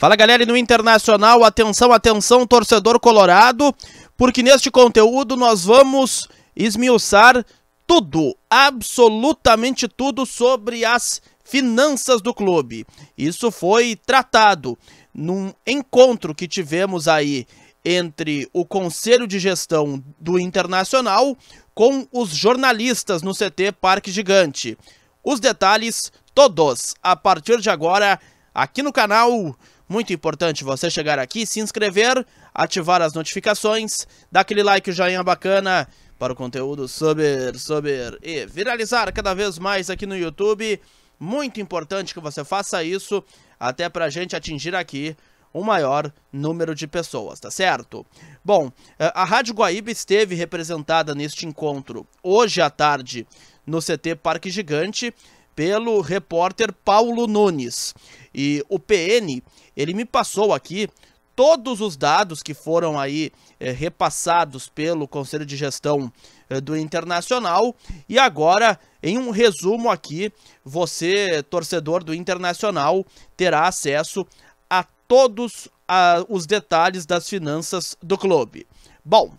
Fala galera no Internacional, atenção, atenção, torcedor colorado, porque neste conteúdo nós vamos esmiuçar tudo, absolutamente tudo sobre as finanças do clube. Isso foi tratado num encontro que tivemos aí entre o Conselho de Gestão do Internacional com os jornalistas no CT Parque Gigante. Os detalhes todos a partir de agora aqui no canal muito importante você chegar aqui, se inscrever, ativar as notificações, dar aquele like, o joinha bacana para o conteúdo subir, subir e viralizar cada vez mais aqui no YouTube. Muito importante que você faça isso, até para a gente atingir aqui o um maior número de pessoas, tá certo? Bom, eh, a Rádio Guaíba esteve representada neste encontro hoje à tarde no CT Parque Gigante pelo repórter Paulo Nunes. E o PN, ele me passou aqui todos os dados que foram aí é, repassados pelo Conselho de Gestão é, do Internacional. E agora, em um resumo aqui, você, torcedor do Internacional, terá acesso a todos a, os detalhes das finanças do clube. Bom,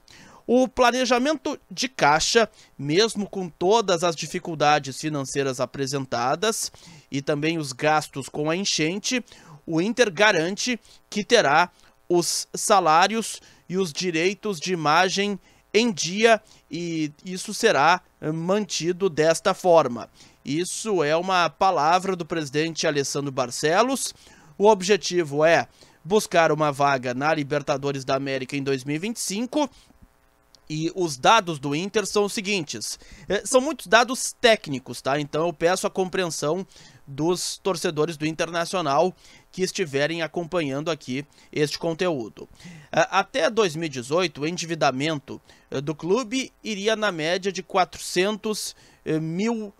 o planejamento de caixa, mesmo com todas as dificuldades financeiras apresentadas, e também os gastos com a enchente, o Inter garante que terá os salários e os direitos de imagem em dia e isso será eh, mantido desta forma. Isso é uma palavra do presidente Alessandro Barcelos. O objetivo é buscar uma vaga na Libertadores da América em 2025 e os dados do Inter são os seguintes: eh, são muitos dados técnicos, tá? Então eu peço a compreensão dos torcedores do Internacional que estiverem acompanhando aqui este conteúdo. Eh, até 2018, o endividamento eh, do clube iria na média de 400 mil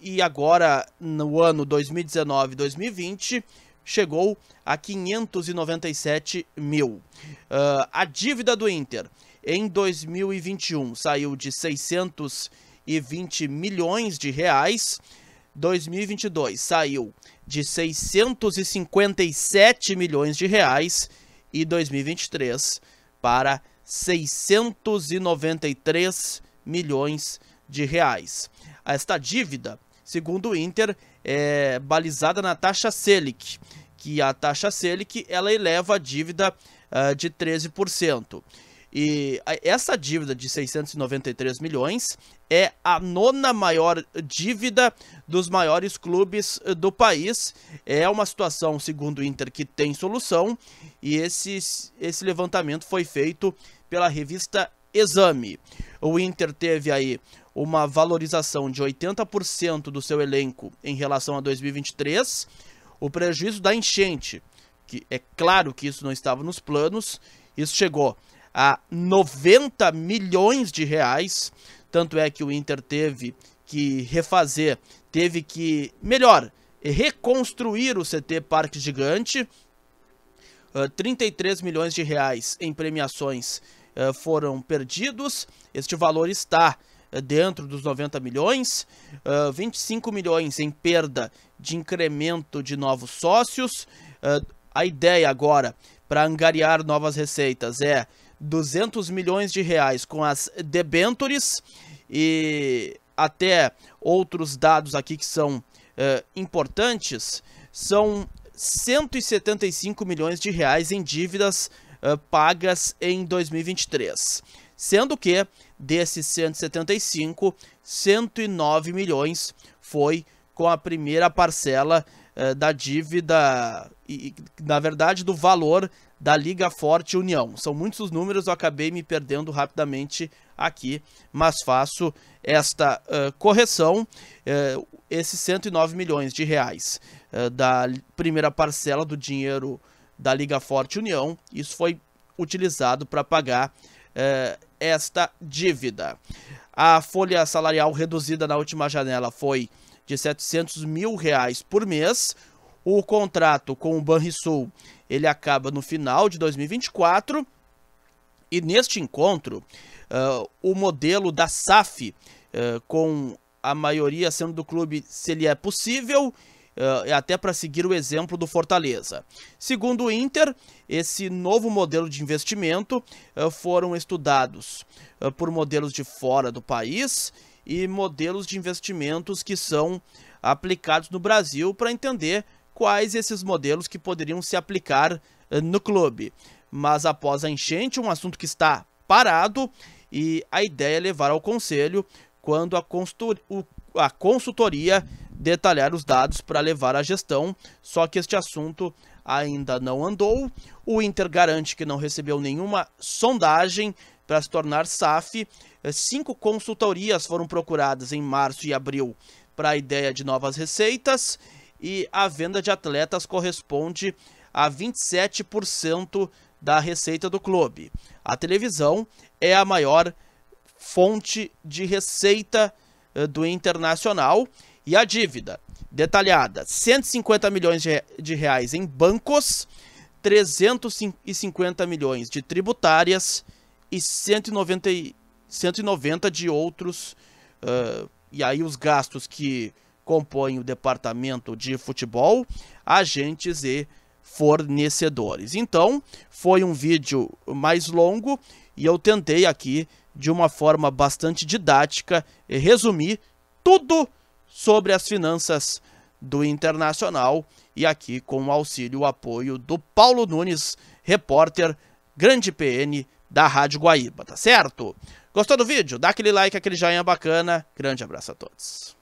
e agora no ano 2019 2020 chegou a 597 mil. a dívida do Inter em 2021 saiu de 620 milhões de reais. 2022 saiu de 657 milhões de reais e 2023 para 693 milhões de reais. Esta dívida, segundo o Inter, é balizada na taxa Selic, que a taxa Selic ela eleva a dívida uh, de 13%. E essa dívida de 693 milhões é a nona maior dívida dos maiores clubes eh, do país. É uma situação, segundo o Inter, que tem solução. E esse, esse levantamento foi feito pela revista Exame. O Inter teve aí uma valorização de 80% do seu elenco em relação a 2023. O prejuízo da enchente, que é claro que isso não estava nos planos, isso chegou a 90 milhões de reais. Tanto é que o Inter teve que refazer, teve que, melhor, reconstruir o CT Parque Gigante. Uh, ah, 33 milhões de reais em premiações uh, foram perdidos. Este valor está ah, dentro dos 90 milhões, 25 milhões em perda de incremento de novos sócios. a ideia agora para angariar novas receitas é 200 milhões de reais com as debentures e até outros dados aqui que são eh, importantes, são 175 milhões de reais em dívidas eh, pagas em 2023. Sendo que desses 175, 109 milhões foi com a primeira parcela eh, da dívida e, na verdade, do valor da Liga Forte União. São muitos os números, eu acabei me perdendo rapidamente aqui, mas faço esta uh, correção. Uh, esses 109 milhões de reais da primeira parcela do dinheiro da Liga Forte União, isso foi utilizado para pagar esta dívida. A folha salarial reduzida na última janela foi de 700 mil reais por mês. O contrato com o Banrisul ele acaba no final de 2024 e neste encontro uh, o modelo da SAF uh, ah, com a maioria sendo do clube se ele é possível uh, até para seguir o exemplo do Fortaleza. Segundo o Inter, esse novo modelo de investimento uh, foram estudados uh, por modelos de fora do país e modelos de investimentos que são aplicados no Brasil para entender quais esses modelos que poderiam se aplicar eh, no clube. Mas após a enchente, um assunto que está parado e a ideia é levar ao conselho quando a, a consultoria detalhar os dados para levar à gestão, só que este assunto ainda não andou. O Inter garante que não recebeu nenhuma sondagem para se tornar SAF. Eh, cinco consultorias foram procuradas em março e abril para a ideia de novas receitas e a venda de atletas corresponde a 27% da receita do clube. A televisão é a maior fonte de receita eh, do Internacional e a dívida detalhada: 150 milhões de reais em bancos, 350 milhões de tributárias e 190, 190 de outros. Uh, e aí os gastos que compõem o departamento de futebol, agentes e fornecedores. Então, foi um vídeo mais longo e eu tentei aqui, de uma forma bastante didática, eh, resumir tudo sobre as finanças do Internacional e aqui com o auxílio e o apoio do Paulo Nunes, repórter Grande PN da Rádio Guaíba, tá certo? Gostou do vídeo? Dá aquele like, aquele joinha bacana. Grande abraço a todos.